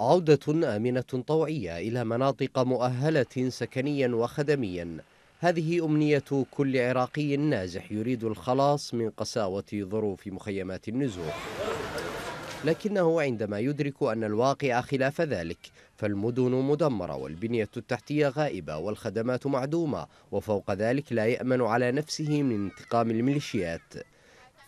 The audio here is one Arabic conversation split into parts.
عودة آمنة طوعية إلى مناطق مؤهلة سكنيا وخدميا هذه أمنية كل عراقي نازح يريد الخلاص من قساوة ظروف مخيمات النزوح لكنه عندما يدرك أن الواقع خلاف ذلك فالمدن مدمرة والبنية التحتية غائبة والخدمات معدومة وفوق ذلك لا يأمن على نفسه من انتقام الميليشيات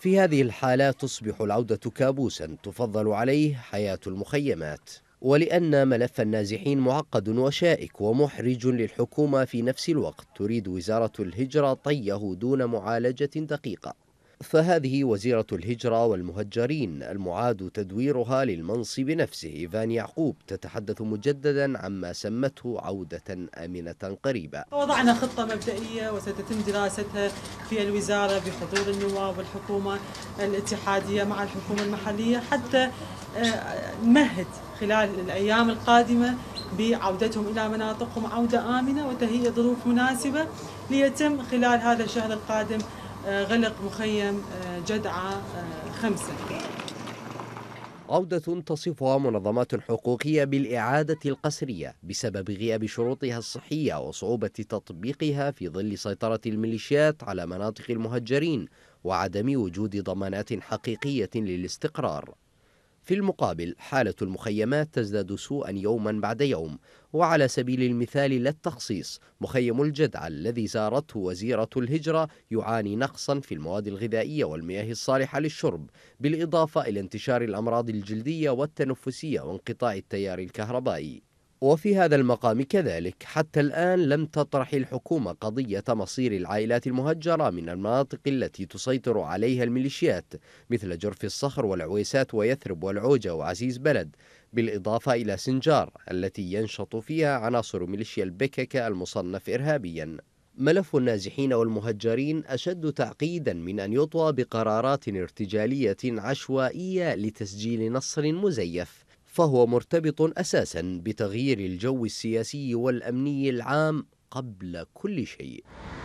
في هذه الحالة تصبح العودة كابوسا تفضل عليه حياة المخيمات ولأن ملف النازحين معقد وشائك ومحرج للحكومة في نفس الوقت تريد وزارة الهجرة طيه دون معالجة دقيقة فهذه وزيرة الهجرة والمهجرين المعاد تدويرها للمنصب نفسه إيفان يعقوب تتحدث مجددا عما سمته عودة آمنة قريبة وضعنا خطة مبدئية وستتم دراستها في الوزارة بحضور النواب والحكومة الاتحادية مع الحكومة المحلية حتى مهد خلال الأيام القادمة بعودتهم إلى مناطقهم عودة آمنة وتهيئه ظروف مناسبة ليتم خلال هذا الشهر القادم آه، غلق مخيم آه، جدعة آه، خمسة عودة تصفها منظمات حقوقية بالإعادة القسرية بسبب غياب شروطها الصحية وصعوبة تطبيقها في ظل سيطرة الميليشيات على مناطق المهجرين وعدم وجود ضمانات حقيقية للاستقرار في المقابل حالة المخيمات تزداد سوءا يوما بعد يوم وعلى سبيل المثال لا التخصيص مخيم الجدع الذي زارته وزيرة الهجرة يعاني نقصا في المواد الغذائية والمياه الصالحة للشرب بالإضافة إلى انتشار الأمراض الجلدية والتنفسية وانقطاع التيار الكهربائي وفي هذا المقام كذلك حتى الآن لم تطرح الحكومة قضية مصير العائلات المهجرة من المناطق التي تسيطر عليها الميليشيات مثل جرف الصخر والعويسات ويثرب والعوجة وعزيز بلد بالإضافة إلى سنجار التي ينشط فيها عناصر ميليشيا البككة المصنف إرهابياً ملف النازحين والمهجرين أشد تعقيدا من أن يطوى بقرارات ارتجالية عشوائية لتسجيل نصر مزيف فهو مرتبط أساسا بتغيير الجو السياسي والأمني العام قبل كل شيء